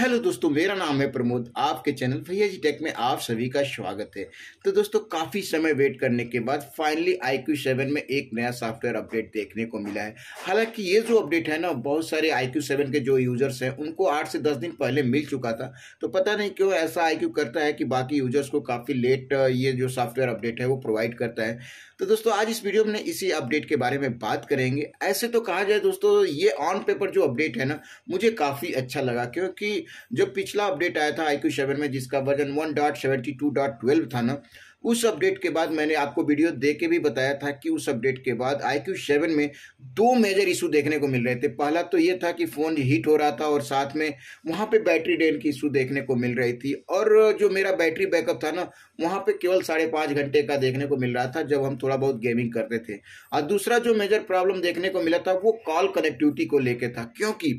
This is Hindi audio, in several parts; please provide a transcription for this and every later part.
हेलो दोस्तों मेरा नाम है प्रमोद आपके चैनल भैया जी टेक में आप सभी का स्वागत है तो दोस्तों काफ़ी समय वेट करने के बाद फाइनली आई क्यू सेवन में एक नया सॉफ्टवेयर अपडेट देखने को मिला है हालांकि ये जो अपडेट है ना बहुत सारे आई क्यू सेवन के जो यूज़र्स हैं उनको आठ से दस दिन पहले मिल चुका था तो पता नहीं क्यों ऐसा आई क्यू करता है कि बाकी यूज़र्स को काफ़ी लेट ये जो सॉफ्टवेयर अपडेट है वो प्रोवाइड करता है तो दोस्तों आज इस वीडियो में इसी अपडेट के बारे में बात करेंगे ऐसे तो कहा जाए दोस्तों ये ऑन पेपर जो अपडेट है ना मुझे काफ़ी अच्छा लगा क्योंकि जो पिछला अपडेट आया था आई क्यू सेवन में जिसका version one dot seventy two dot twelve था ना उस अपडेट के बाद मैंने आपको वीडियो दे के भी बताया था कि उस अपडेट के बाद आई क्यू सेवन में दो मेजर इशू देखने को मिल रहे थे पहला तो ये था कि फ़ोन हीट हो रहा था और साथ में वहाँ पे बैटरी ड्रेन की इशू देखने को मिल रही थी और जो मेरा बैटरी बैकअप था ना वहाँ पे केवल साढ़े पाँच घंटे का देखने को मिल रहा था जब हम थोड़ा बहुत गेमिंग करते थे और दूसरा जो मेजर प्रॉब्लम देखने को मिला था वो कॉल कनेक्टिविटी को लेके था क्योंकि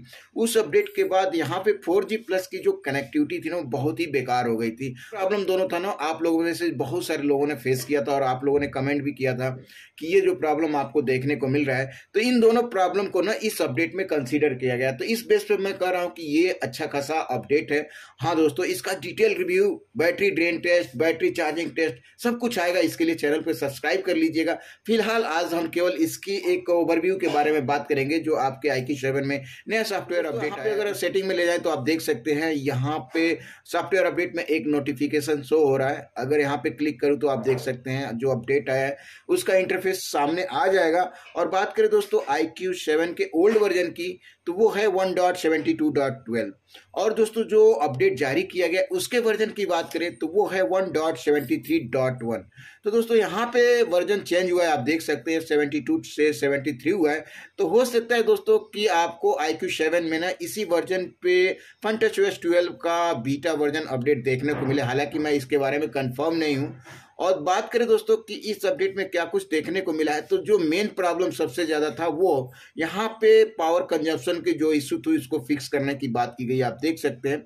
उस अपडेट के बाद यहाँ पे फोर जी प्लस की जो कनेक्टिविटी थी ना बहुत ही बेकार हो गई थी प्रॉब्लम दोनों था ना आप लोगों में से बहुत सारे लोगों ने फेस किया था और आप लोगों ने कमेंट भी किया था कि ये जो प्रॉब्लम आपको देखने को मिल रहा है तो इन दोनों प्रॉब्लम को ना इस अपडेट में कंसिडर किया गया तो इस बेस पर मैं कह रहा हूँ कि ये अच्छा खासा अपडेट है हाँ दोस्तों इसका detail review battery drain test battery battery charging test सब कुछ आएगा इसके लिए चैनल को सब्सक्राइब कर लीजिएगा फिलहाल आज हम केवल इसकी एक ओवरव्यू के बारे में बात करेंगे जो आपके आई की सेवन में नया सॉफ्टवेयर अपडेट तो अगर सेटिंग में ले जाए तो आप देख सकते हैं यहाँ पे सॉफ्टवेयर अपडेट में एक नोटिफिकेशन शो हो रहा है अगर यहाँ पे क्लिक करूँ तो आप देख सकते हैं जो अपडेट आया है उसका इंटरफेस सामने आ जाएगा और बात करें दोस्तों आई क्यू सेवन के ओल्ड वर्जन की तो वो है one dot seventy two dot twelve और दोस्तों जो अपडेट जारी किया गया उसके वर्जन की बात करें तो वो है वन डॉट सेवेंटी तो दोस्तों यहाँ पे वर्जन चेंज हुआ है आप देख सकते हैं 72 से 73 हुआ है तो हो सकता है दोस्तों कि आपको आई क्यू सेवन में ना इसी वर्जन पे फन टच ओएस ट्वेल्व का बीटा वर्जन अपडेट देखने को मिले हालांकि मैं इसके बारे में कंफर्म नहीं हूँ और बात करें दोस्तों कि इस अपडेट में क्या कुछ देखने को मिला है तो जो मेन प्रॉब्लम सबसे ज़्यादा था वो यहाँ पे पावर कंजप्शन की जो इशू थी इसको फिक्स करने की बात की गई आप देख सकते हैं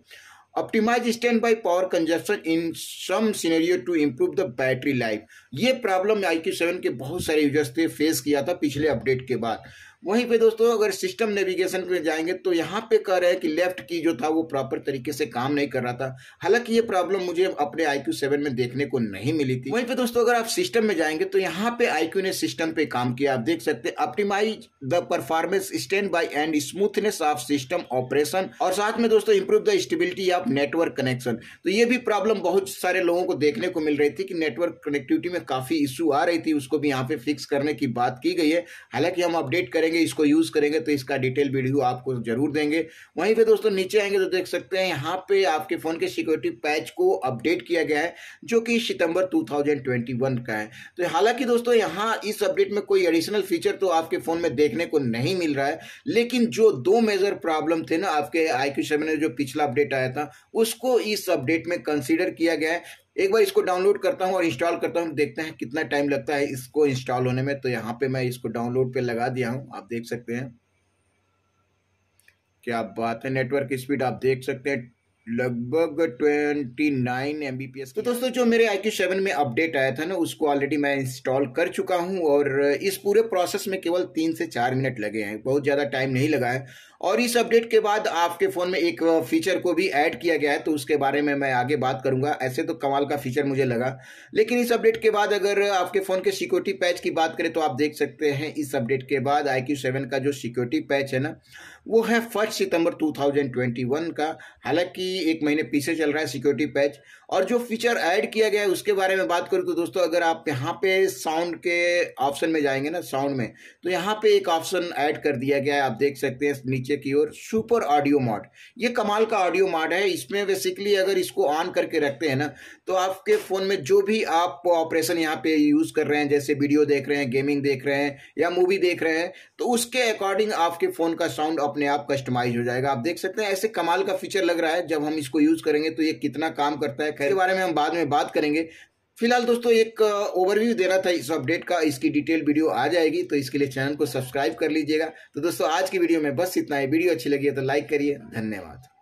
optimise standby power consumption in some scenario to improve the battery life ये प्रॉब्लम आई क्यू सेवन के बहुत सारे यूजर्स ने फेस किया था पिछले अपडेट के बाद वहीं पे दोस्तों अगर सिस्टम नेविगेशन पे जाएंगे तो यहाँ पे कह रहे हैं कि लेफ्ट की जो था वो प्रॉपर तरीके से काम नहीं कर रहा था हालांकि ये प्रॉब्लम मुझे अपने आई क्यू सेवन में देखने को नहीं मिली थी वहीं पे दोस्तों अगर आप सिस्टम में जाएंगे तो यहाँ पे आई क्यू ने सिस्टम पे काम किया आप देख सकते optimise the performance standby and smoothness of system operation और साथ में दोस्तों improve the stability of network connection तो ये भी प्रॉब्लम बहुत सारे लोगों को देखने को मिल रही थी कि नेटवर्क कनेक्टिविटी में काफी इशू आ रही थी उसको भी यहाँ पे फिक्स करने की बात की गई है हालांकि हम अपडेट करेंगे करेंगे इसको यूज़ करेंगे तो इसका डिटेल वीडियो आपको जरूर देंगे वहीं पे दोस्तों नीचे आएंगे तो देख सकते हैं यहाँ पे आपके फ़ोन के सिक्योरिटी पैच को अपडेट किया गया है जो कि सितंबर 2021 का है तो हालांकि दोस्तों यहाँ इस अपडेट में कोई एडिशनल फीचर तो आपके फ़ोन में देखने को नहीं मिल रहा है लेकिन जो दो मेजर प्रॉब्लम थे ना आपके आई क्यू जो पिछला अपडेट आया था उसको इस अपडेट में कंसिडर किया गया है एक बार इसको डाउनलोड करता हूँ और इंस्टॉल करता हूँ देखते हैं कितना टाइम लगता है इसको इंस्टॉल होने में तो यहाँ पे मैं इसको डाउनलोड पे लगा दिया हूँ आप देख सकते हैं क्या बात है नेटवर्क स्पीड आप देख सकते हैं लगभग 29 एस तो दोस्तों जो मेरे आई सेवन में अपडेट आया था ना उसको ऑलरेडी मैं इंस्टॉल कर चुका हूं और इस पूरे प्रोसेस में केवल तीन से चार मिनट लगे हैं बहुत ज़्यादा टाइम नहीं लगा है और इस अपडेट के बाद आपके फ़ोन में एक फीचर को भी ऐड किया गया है तो उसके बारे में मैं आगे बात करूंगा ऐसे तो कमाल का फीचर मुझे लगा लेकिन इस अपडेट के बाद अगर आपके फ़ोन के सिक्योरिटी पैच की बात करें तो आप देख सकते हैं इस अपडेट के बाद आई क्यू सेवन का जो सिक्योरिटी पैच है ना वो है फर्स्ट सितंबर 2021 का हालांकि एक महीने पीछे चल रहा है सिक्योरिटी पैच और जो फीचर ऐड किया गया है उसके बारे में बात करूँ तो दोस्तों अगर आप यहाँ पे साउंड के ऑप्शन में जाएंगे ना साउंड में तो यहाँ पे एक ऑप्शन ऐड कर दिया गया है आप देख सकते हैं नीचे की ओर सुपर ऑडियो मॉड ये कमाल का ऑडियो मॉड है इसमें बेसिकली अगर इसको ऑन करके रखते हैं ना तो आपके फ़ोन में जो भी आप ऑपरेशन यहाँ पे यूज़ कर रहे हैं जैसे वीडियो देख रहे हैं गेमिंग देख रहे हैं या मूवी देख रहे हैं तो उसके अकॉर्डिंग आपके फ़ोन का साउंड अपने आप कस्टमाइज हो जाएगा आप देख सकते हैं ऐसे कमाल का फीचर लग रहा है जब हम इसको यूज़ करेंगे तो ये कितना काम करता है इसके बारे में हम बाद में बात करेंगे फिलहाल दोस्तों एक ओवरव्यू देना था इस अपडेट का इसकी डिटेल वीडियो आ जाएगी तो इसके लिए चैनल को सब्सक्राइब कर लीजिएगा तो दोस्तों आज की वीडियो में बस इतना ही वीडियो अच्छी लगी है तो लाइक करिए धन्यवाद